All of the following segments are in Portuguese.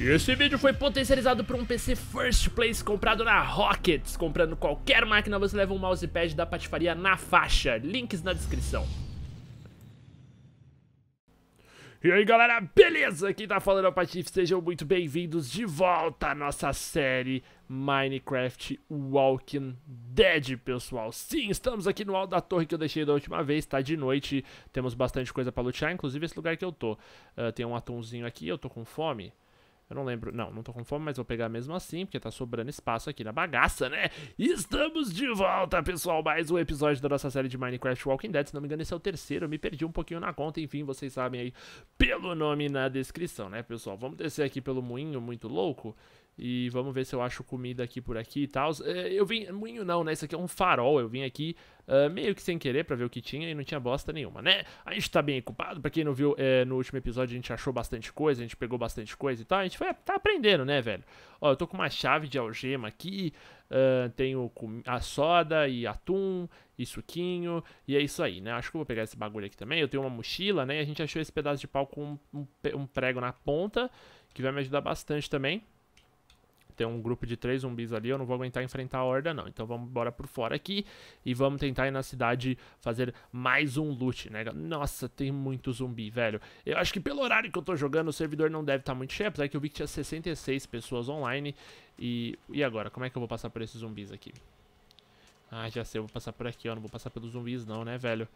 esse vídeo foi potencializado por um PC First Place comprado na Rockets. Comprando qualquer máquina, você leva um mousepad da patifaria na faixa. Links na descrição. E aí galera, beleza? Aqui tá falando é o Patif, sejam muito bem-vindos de volta à nossa série Minecraft Walking Dead, pessoal. Sim, estamos aqui no alto da torre que eu deixei da última vez, tá de noite, temos bastante coisa pra lutear, inclusive esse lugar que eu tô. Uh, tem um atumzinho aqui, eu tô com fome. Eu não lembro. Não, não tô com fome, mas vou pegar mesmo assim, porque tá sobrando espaço aqui na bagaça, né? Estamos de volta, pessoal! Mais um episódio da nossa série de Minecraft Walking Dead. Se não me engano, esse é o terceiro. Eu me perdi um pouquinho na conta. Enfim, vocês sabem aí pelo nome na descrição, né, pessoal? Vamos descer aqui pelo moinho muito louco. E vamos ver se eu acho comida aqui por aqui e tal. É, eu vim. Moinho não, né? Isso aqui é um farol. Eu vim aqui uh, meio que sem querer pra ver o que tinha e não tinha bosta nenhuma, né? A gente tá bem ocupado. Pra quem não viu, é, no último episódio a gente achou bastante coisa, a gente pegou bastante coisa e tal. A gente foi, tá aprendendo, né, velho? Ó, eu tô com uma chave de algema aqui. Uh, tenho a soda e atum e suquinho. E é isso aí, né? Acho que eu vou pegar esse bagulho aqui também. Eu tenho uma mochila, né? E a gente achou esse pedaço de pau com um, um prego na ponta, que vai me ajudar bastante também. Tem um grupo de três zumbis ali, eu não vou aguentar enfrentar a horda, não. Então vamos embora por fora aqui e vamos tentar ir na cidade fazer mais um loot, né? Nossa, tem muito zumbi, velho. Eu acho que pelo horário que eu tô jogando, o servidor não deve estar tá muito cheio, apesar que eu vi que tinha 66 pessoas online. E, e agora, como é que eu vou passar por esses zumbis aqui? Ah, já sei, eu vou passar por aqui, ó. Não vou passar pelos zumbis não, né, velho?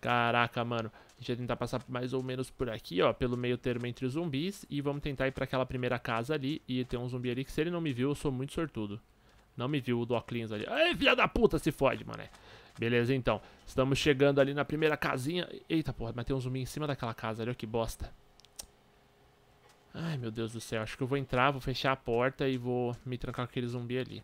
Caraca, mano. A gente vai tentar passar mais ou menos por aqui, ó, pelo meio termo entre os zumbis. E vamos tentar ir pra aquela primeira casa ali. E tem um zumbi ali que se ele não me viu, eu sou muito sortudo. Não me viu o do óculos ali. Ai, filha da puta, se fode, mano. Beleza, então. Estamos chegando ali na primeira casinha. Eita, porra, mas tem um zumbi em cima daquela casa ali, ó, que bosta. Ai, meu Deus do céu. Acho que eu vou entrar, vou fechar a porta e vou me trancar com aquele zumbi ali.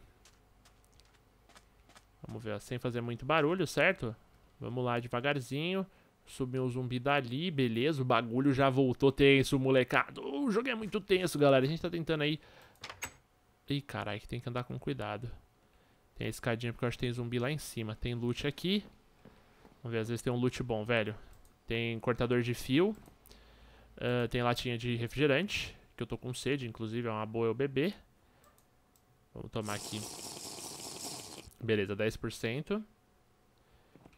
Vamos ver, ó, sem fazer muito barulho, certo? Vamos lá, devagarzinho. Sumiu o zumbi dali, beleza. O bagulho já voltou tenso, molecado. Uh, o jogo é muito tenso, galera. A gente tá tentando aí... Ih, caralho, que tem que andar com cuidado. Tem a escadinha porque eu acho que tem zumbi lá em cima. Tem loot aqui. Vamos ver, às vezes tem um loot bom, velho. Tem cortador de fio. Uh, tem latinha de refrigerante, que eu tô com sede, inclusive é uma boa eu beber. Vamos tomar aqui. Beleza, 10%.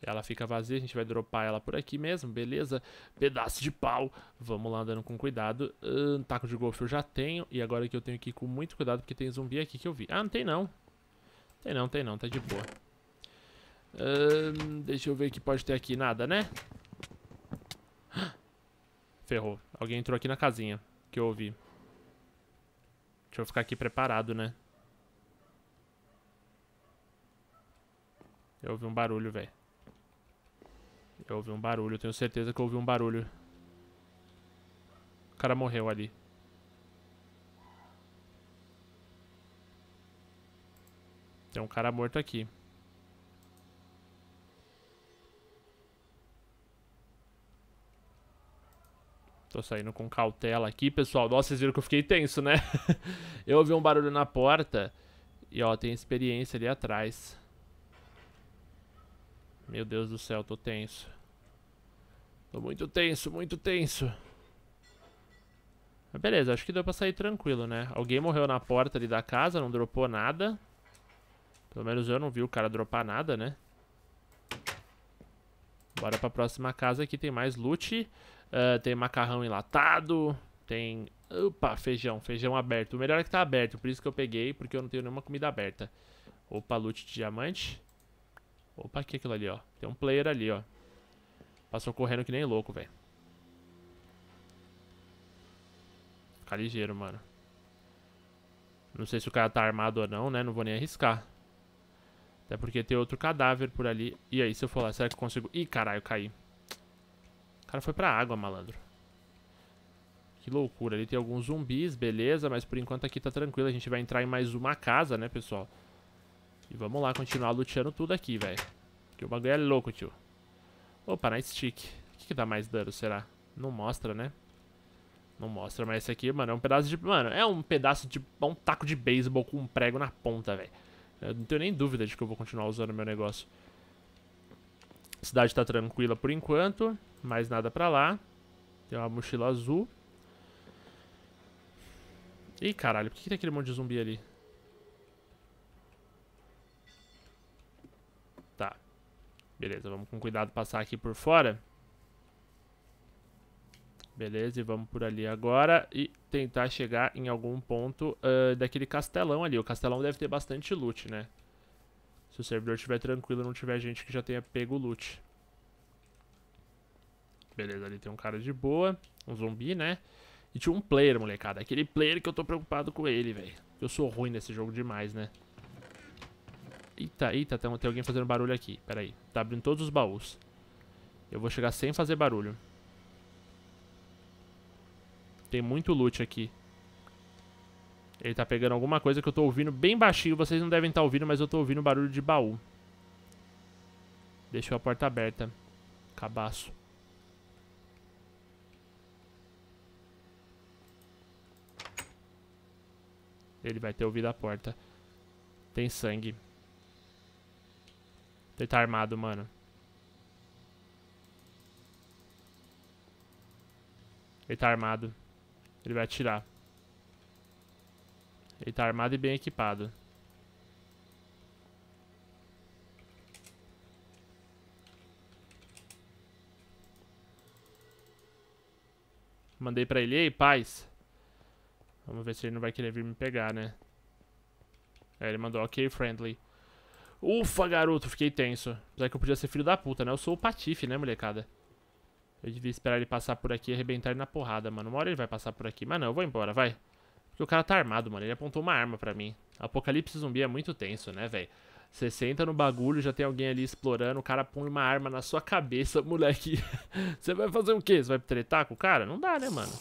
Ela fica vazia, a gente vai dropar ela por aqui mesmo, beleza? Pedaço de pau, vamos lá andando com cuidado. Uh, taco de golfe eu já tenho, e agora que eu tenho que ir com muito cuidado, porque tem zumbi aqui que eu vi. Ah, não tem não. Tem não, tem não, tá de boa. Uh, deixa eu ver o que pode ter aqui, nada, né? Ferrou, alguém entrou aqui na casinha, que eu ouvi. Deixa eu ficar aqui preparado, né? Eu ouvi um barulho, velho. Eu ouvi um barulho, tenho certeza que eu ouvi um barulho. O cara morreu ali. Tem um cara morto aqui. Tô saindo com cautela aqui, pessoal. Nossa, vocês viram que eu fiquei tenso, né? eu ouvi um barulho na porta. E, ó, tem experiência ali atrás. Meu Deus do céu, tô tenso. Tô muito tenso, muito tenso. Mas beleza, acho que deu pra sair tranquilo, né? Alguém morreu na porta ali da casa, não dropou nada. Pelo menos eu não vi o cara dropar nada, né? Bora pra próxima casa aqui, tem mais loot. Uh, tem macarrão enlatado, tem... Opa, feijão, feijão aberto. O melhor é que tá aberto, por isso que eu peguei, porque eu não tenho nenhuma comida aberta. Opa, loot de diamante. Opa, que é aquilo ali, ó. Tem um player ali, ó. Passou correndo que nem louco, velho. Ficar ligeiro, mano. Não sei se o cara tá armado ou não, né? Não vou nem arriscar. Até porque tem outro cadáver por ali. E aí, se eu for lá, será que eu consigo... Ih, caralho, caí. O cara foi pra água, malandro. Que loucura. Ali tem alguns zumbis, beleza. Mas por enquanto aqui tá tranquilo. A gente vai entrar em mais uma casa, né, pessoal? E vamos lá continuar luteando tudo aqui, velho. Que o bagulho é louco, tio. Opa, nice stick. O que, que dá mais dano, será? Não mostra, né? Não mostra, mas esse aqui, mano, é um pedaço de... Mano, é um pedaço de... É um taco de beisebol com um prego na ponta, velho. Eu não tenho nem dúvida de que eu vou continuar usando meu negócio. A cidade tá tranquila por enquanto. Mais nada pra lá. Tem uma mochila azul. Ih, caralho, por que, que tem aquele monte de zumbi ali? Beleza, vamos com cuidado passar aqui por fora. Beleza, e vamos por ali agora e tentar chegar em algum ponto uh, daquele castelão ali. O castelão deve ter bastante loot, né? Se o servidor estiver tranquilo e não tiver gente que já tenha pego o loot. Beleza, ali tem um cara de boa, um zumbi, né? E tinha um player, molecada. Aquele player que eu tô preocupado com ele, velho. Eu sou ruim nesse jogo demais, né? Eita, eita, tem, tem alguém fazendo barulho aqui. Pera aí. Tá abrindo todos os baús. Eu vou chegar sem fazer barulho. Tem muito loot aqui. Ele tá pegando alguma coisa que eu tô ouvindo bem baixinho. Vocês não devem estar tá ouvindo, mas eu tô ouvindo barulho de baú. Deixou a porta aberta. Cabaço. Ele vai ter ouvido a porta. Tem sangue. Ele tá armado, mano. Ele tá armado. Ele vai atirar. Ele tá armado e bem equipado. Mandei pra ele, ei, paz. Vamos ver se ele não vai querer vir me pegar, né? É, ele mandou ok, friendly. Ufa, garoto, fiquei tenso. Apesar que eu podia ser filho da puta, né? Eu sou o Patife, né, molecada? Eu devia esperar ele passar por aqui e arrebentar ele na porrada, mano. Uma hora ele vai passar por aqui. Mas não, eu vou embora, vai. Porque o cara tá armado, mano. Ele apontou uma arma pra mim. Apocalipse zumbi é muito tenso, né, velho? Você senta no bagulho, já tem alguém ali explorando, o cara põe uma arma na sua cabeça, moleque. Você vai fazer o quê? Você vai tretar com o cara? Não dá, né, mano?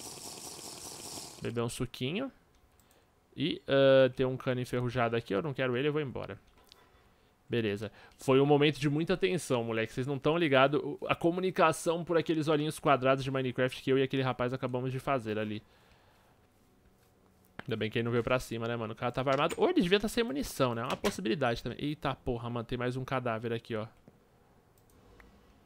Beber um suquinho. E uh, ah, tem um cano enferrujado aqui, eu não quero ele, eu vou embora. Beleza. Foi um momento de muita tensão, moleque. Vocês não estão ligados. A comunicação por aqueles olhinhos quadrados de Minecraft que eu e aquele rapaz acabamos de fazer ali. Ainda bem que ele não veio pra cima, né, mano? O cara tava armado. Ou ele devia estar tá sem munição, né? É uma possibilidade também. Eita porra, mano. Tem mais um cadáver aqui, ó.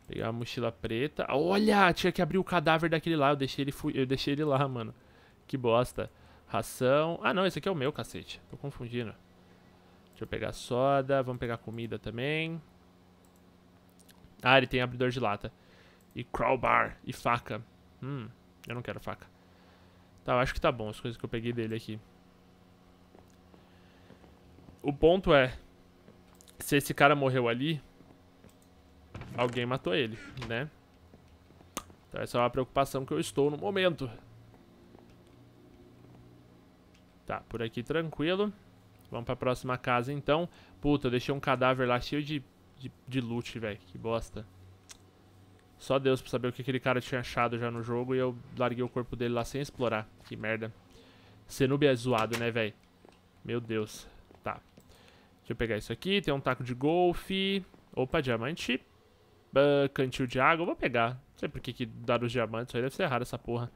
Pegar a mochila preta. Olha! Tinha que abrir o cadáver daquele lá. Eu deixei ele, eu deixei ele lá, mano. Que bosta. Ração. Ah, não. Esse aqui é o meu, cacete. Tô confundindo. Deixa eu pegar soda. Vamos pegar comida também. Ah, ele tem abridor de lata. E crowbar. E faca. Hum, eu não quero faca. Tá, eu acho que tá bom as coisas que eu peguei dele aqui. O ponto é... Se esse cara morreu ali... Alguém matou ele, né? Então essa é uma preocupação que eu estou no momento. Tá, por aqui tranquilo. Vamos pra próxima casa, então. Puta, eu deixei um cadáver lá cheio de, de, de loot, velho. Que bosta. Só Deus pra saber o que aquele cara tinha achado já no jogo e eu larguei o corpo dele lá sem explorar. Que merda. Cenúbia é zoado, né, velho? Meu Deus. Tá. Deixa eu pegar isso aqui. Tem um taco de golfe. Opa, diamante. Uh, cantil de água. Eu vou pegar. Não sei por que, que dar os diamantes. Aí deve ser raro essa porra.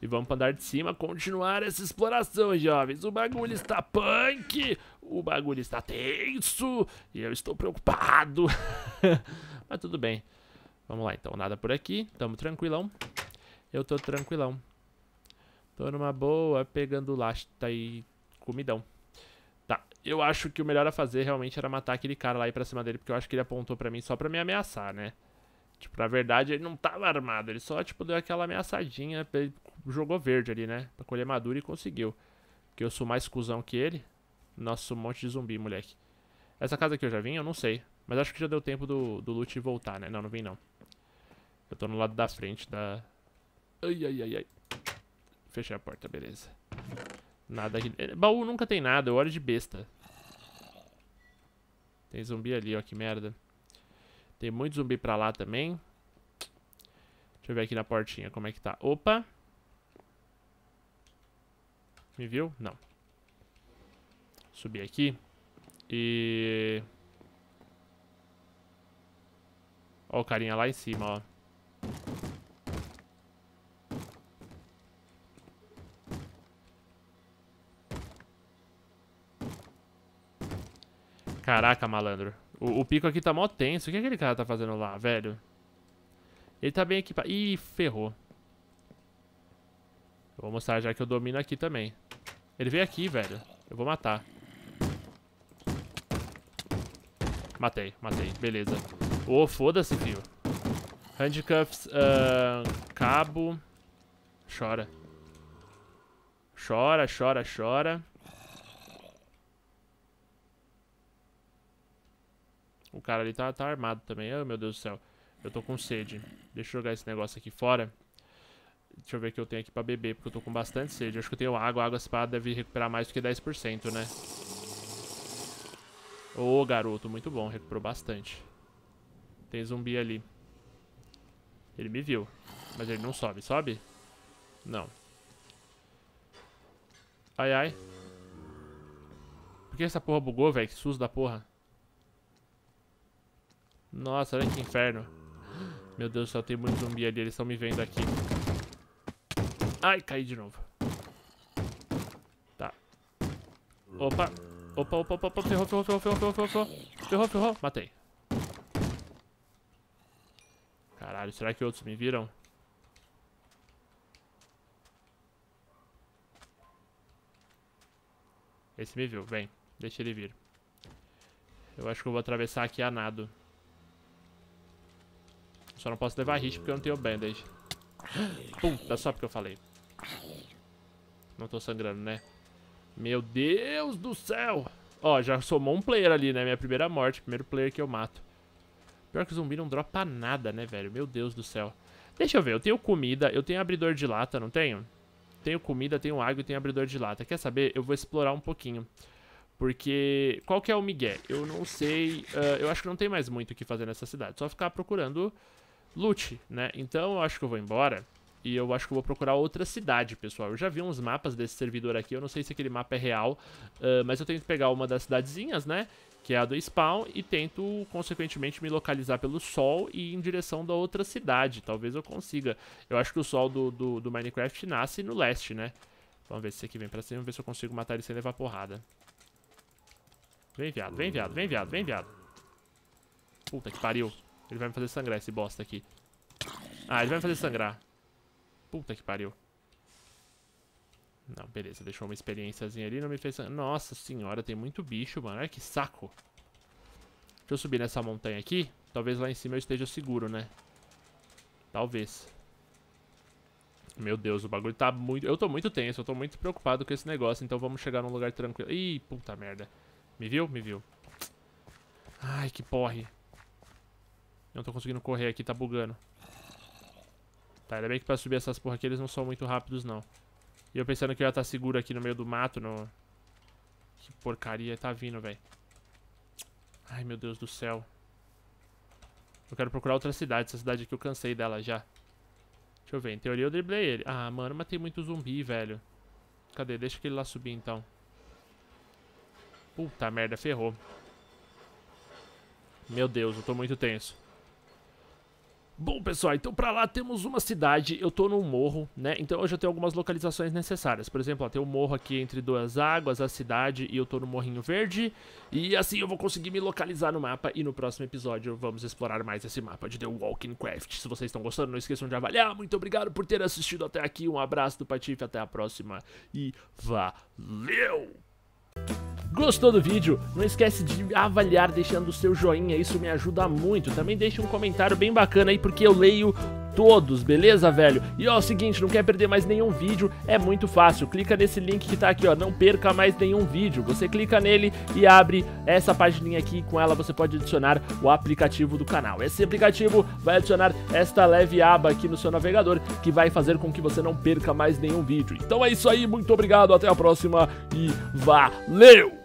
E vamos pra andar de cima, continuar essa exploração, jovens. O bagulho está punk, o bagulho está tenso e eu estou preocupado. Mas tudo bem. Vamos lá, então. Nada por aqui. Tamo tranquilão. Eu tô tranquilão. Tô numa boa, pegando lasta e comidão. Tá, eu acho que o melhor a fazer realmente era matar aquele cara lá e ir pra cima dele, porque eu acho que ele apontou pra mim só pra me ameaçar, né? Tipo, na verdade, ele não tava armado, ele só, tipo, deu aquela ameaçadinha pra ele jogou verde ali, né? Pra colher madura e conseguiu. Porque eu sou mais cuzão que ele. Nossa, um monte de zumbi, moleque. Essa casa aqui eu já vim? Eu não sei. Mas acho que já deu tempo do, do loot voltar, né? Não, não vim não. Eu tô no lado da frente da... Ai, ai, ai, ai. Fechei a porta, beleza. Nada aqui. Eh, baú nunca tem nada, eu olho de besta. Tem zumbi ali, ó, que merda. Tem muito zumbi pra lá também. Deixa eu ver aqui na portinha como é que tá. Opa! Me viu? Não. Subir aqui. E... Ó o carinha lá em cima, ó. Caraca, malandro. O, o, pico aqui tá mó tenso. O que aquele cara tá fazendo lá, velho? Ele tá bem equipado. Ih, ferrou. vou mostrar já que eu domino aqui também. Ele veio aqui, velho. Eu vou matar. Matei, matei. Beleza. Ô, oh, foda-se, filho. Handcuffs, uh, cabo. Chora. Chora, chora, chora. O cara ali tá, tá armado também. Oh, meu Deus do céu. Eu tô com sede. Deixa eu jogar esse negócio aqui fora. Deixa eu ver o que eu tenho aqui pra beber, porque eu tô com bastante sede. Acho que eu tenho água. A água espada deve recuperar mais do que 10%, né? Ô, oh, garoto, muito bom. Recuperou bastante. Tem zumbi ali. Ele me viu. Mas ele não sobe. Sobe? Não. Ai, ai. Por que essa porra bugou, velho? Que susto da porra. Nossa, olha que inferno. Meu Deus do céu, tem muito zumbi ali. Eles estão me vendo aqui. Ai, caí de novo. Tá. Opa. Opa, opa, opa, opa. Ferrou, ferrou, ferrou, ferrou, ferrou, ferrou. Ferrou, ferrou. Matei. Caralho, será que outros me viram? Esse me viu, vem. Deixa ele vir. Eu acho que eu vou atravessar aqui a nado. Só não posso levar hit porque eu não tenho bandage. Puta, só porque eu falei. Não tô sangrando, né? Meu Deus do céu! Ó, já somou um player ali, né? Minha primeira morte, primeiro player que eu mato. Pior que o zumbi não dropa nada, né, velho? Meu Deus do céu. Deixa eu ver, eu tenho comida, eu tenho abridor de lata, não tenho? Tenho comida, tenho água e tenho abridor de lata. Quer saber? Eu vou explorar um pouquinho. Porque, qual que é o migué? Eu não sei, uh, eu acho que não tem mais muito o que fazer nessa cidade. Só ficar procurando loot, né? Então eu acho que eu vou embora. E eu acho que vou procurar outra cidade, pessoal. Eu já vi uns mapas desse servidor aqui, eu não sei se aquele mapa é real, uh, mas eu tento pegar uma das cidadezinhas, né? Que é a do spawn, e tento, consequentemente, me localizar pelo sol e ir em direção da outra cidade. Talvez eu consiga. Eu acho que o sol do, do, do Minecraft nasce no leste, né? Vamos ver se esse aqui vem pra cima, vamos ver se eu consigo matar ele sem levar porrada. Vem, viado, vem, viado, vem, viado, vem, viado. Puta que pariu. Ele vai me fazer sangrar esse bosta aqui. Ah, ele vai me fazer sangrar. Puta que pariu. Não, beleza, deixou uma experiênciazinha ali, não me fez... Nossa senhora, tem muito bicho, mano, olha que saco. Deixa eu subir nessa montanha aqui, talvez lá em cima eu esteja seguro, né? Talvez. Meu Deus, o bagulho tá muito... Eu tô muito tenso, eu tô muito preocupado com esse negócio, então vamos chegar num lugar tranquilo. Ih, puta merda. Me viu? Me viu. Ai, que porre. Eu não tô conseguindo correr aqui, tá bugando. Tá, ainda bem que pra subir essas porra aqui eles não são muito rápidos, não. E eu pensando que eu ia estar tá seguro aqui no meio do mato, no... Que porcaria tá vindo, velho. Ai, meu Deus do céu. Eu quero procurar outra cidade. Essa cidade aqui eu cansei dela já. Deixa eu ver. Em teoria eu driblei ele. Ah, mano, mas tem muito zumbi, velho. Cadê? Deixa ele lá subir, então. Puta merda, ferrou. Meu Deus, eu tô muito tenso. Bom, pessoal, então para lá temos uma cidade, eu tô num morro, né? Então hoje eu tenho algumas localizações necessárias. Por exemplo, ó, tem um morro aqui entre duas águas, a cidade, e eu tô no Morrinho Verde. E assim eu vou conseguir me localizar no mapa e no próximo episódio vamos explorar mais esse mapa de The Walking Craft. Se vocês estão gostando, não esqueçam de avaliar. Muito obrigado por ter assistido até aqui. Um abraço do Patife, até a próxima e valeu! Gostou do vídeo? Não esquece de avaliar deixando o seu joinha, isso me ajuda muito. Também deixa um comentário bem bacana aí, porque eu leio todos, beleza, velho? E ó, é o seguinte, não quer perder mais nenhum vídeo? É muito fácil, clica nesse link que tá aqui, ó, não perca mais nenhum vídeo. Você clica nele e abre essa pagininha aqui, com ela você pode adicionar o aplicativo do canal. Esse aplicativo vai adicionar esta leve aba aqui no seu navegador, que vai fazer com que você não perca mais nenhum vídeo. Então é isso aí, muito obrigado, até a próxima e valeu!